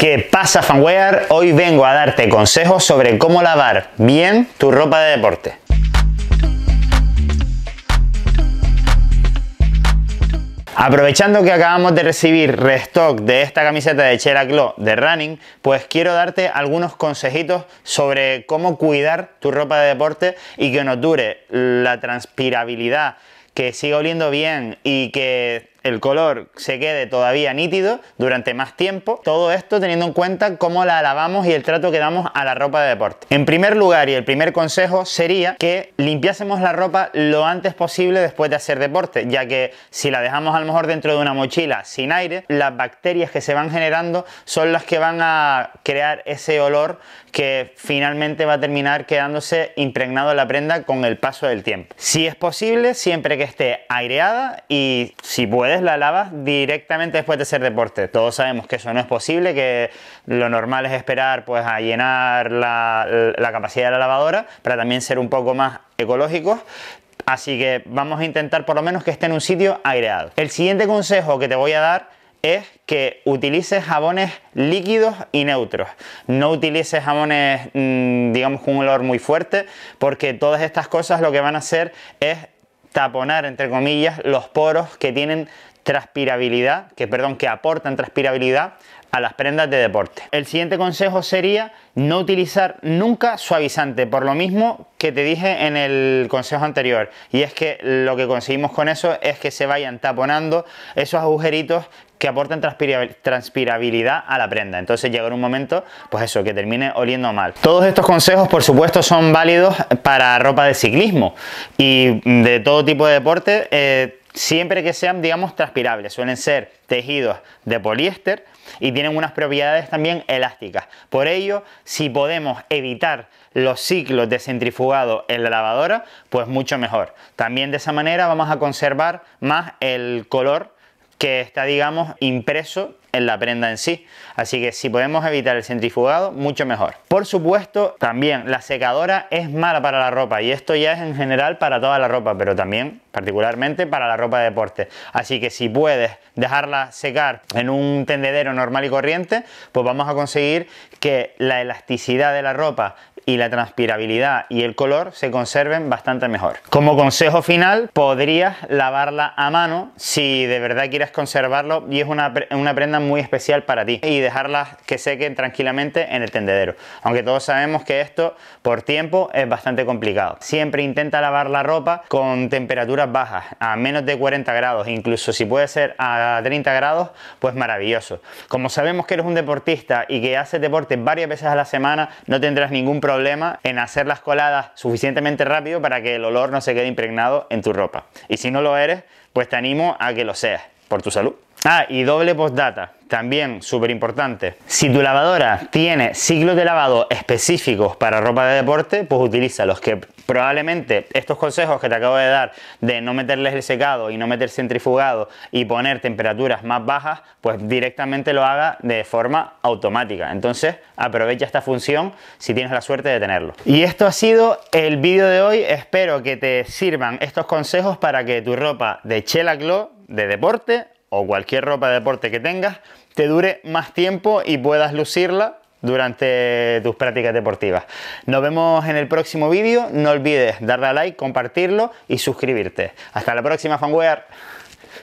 ¿Qué pasa fanwear? Hoy vengo a darte consejos sobre cómo lavar bien tu ropa de deporte. Aprovechando que acabamos de recibir restock de esta camiseta de Chera de Running, pues quiero darte algunos consejitos sobre cómo cuidar tu ropa de deporte y que no dure la transpirabilidad, que siga oliendo bien y que el color se quede todavía nítido durante más tiempo. Todo esto teniendo en cuenta cómo la lavamos y el trato que damos a la ropa de deporte. En primer lugar y el primer consejo sería que limpiásemos la ropa lo antes posible después de hacer deporte, ya que si la dejamos a lo mejor dentro de una mochila sin aire, las bacterias que se van generando son las que van a crear ese olor que finalmente va a terminar quedándose impregnado en la prenda con el paso del tiempo. Si es posible, siempre que esté aireada y si puede la lavas directamente después de hacer deporte. Todos sabemos que eso no es posible, que lo normal es esperar pues, a llenar la, la capacidad de la lavadora para también ser un poco más ecológicos. Así que vamos a intentar por lo menos que esté en un sitio aireado. El siguiente consejo que te voy a dar es que utilices jabones líquidos y neutros. No utilices jabones, mm, digamos, con un olor muy fuerte, porque todas estas cosas lo que van a hacer es taponar, entre comillas, los poros que tienen transpirabilidad, que perdón, que aportan transpirabilidad a las prendas de deporte. El siguiente consejo sería no utilizar nunca suavizante, por lo mismo que te dije en el consejo anterior. Y es que lo que conseguimos con eso es que se vayan taponando esos agujeritos que aportan transpirabilidad a la prenda. Entonces llega un momento, pues eso, que termine oliendo mal. Todos estos consejos, por supuesto, son válidos para ropa de ciclismo y de todo tipo de deporte. Eh, siempre que sean, digamos, transpirables. Suelen ser tejidos de poliéster y tienen unas propiedades también elásticas. Por ello, si podemos evitar los ciclos de centrifugado en la lavadora, pues mucho mejor. También de esa manera vamos a conservar más el color que está, digamos, impreso en la prenda en sí. Así que si podemos evitar el centrifugado, mucho mejor. Por supuesto, también la secadora es mala para la ropa y esto ya es en general para toda la ropa, pero también particularmente para la ropa de deporte. Así que si puedes dejarla secar en un tendedero normal y corriente, pues vamos a conseguir que la elasticidad de la ropa y la transpirabilidad y el color se conserven bastante mejor. Como consejo final, podrías lavarla a mano si de verdad quieres conservarlo y es una, prenda muy especial para ti y dejarlas que sequen tranquilamente en el tendedero. Aunque todos sabemos que esto por tiempo es bastante complicado. Siempre intenta lavar la ropa con temperaturas bajas, a menos de 40 grados, incluso si puede ser a 30 grados, pues maravilloso. Como sabemos que eres un deportista y que haces deporte varias veces a la semana, no tendrás ningún problema en hacer las coladas suficientemente rápido para que el olor no se quede impregnado en tu ropa. Y si no lo eres, pues te animo a que lo seas, por tu salud. Ah, y doble postdata, también súper importante. Si tu lavadora tiene ciclos de lavado específicos para ropa de deporte, pues utiliza los que Probablemente estos consejos que te acabo de dar de no meterles el secado y no meter centrifugado y poner temperaturas más bajas, pues directamente lo haga de forma automática. Entonces aprovecha esta función si tienes la suerte de tenerlo. Y esto ha sido el vídeo de hoy. Espero que te sirvan estos consejos para que tu ropa de Chela Glow, de deporte o cualquier ropa de deporte que tengas, te dure más tiempo y puedas lucirla durante tus prácticas deportivas. Nos vemos en el próximo vídeo. No olvides darle a like, compartirlo y suscribirte. Hasta la próxima, fanware.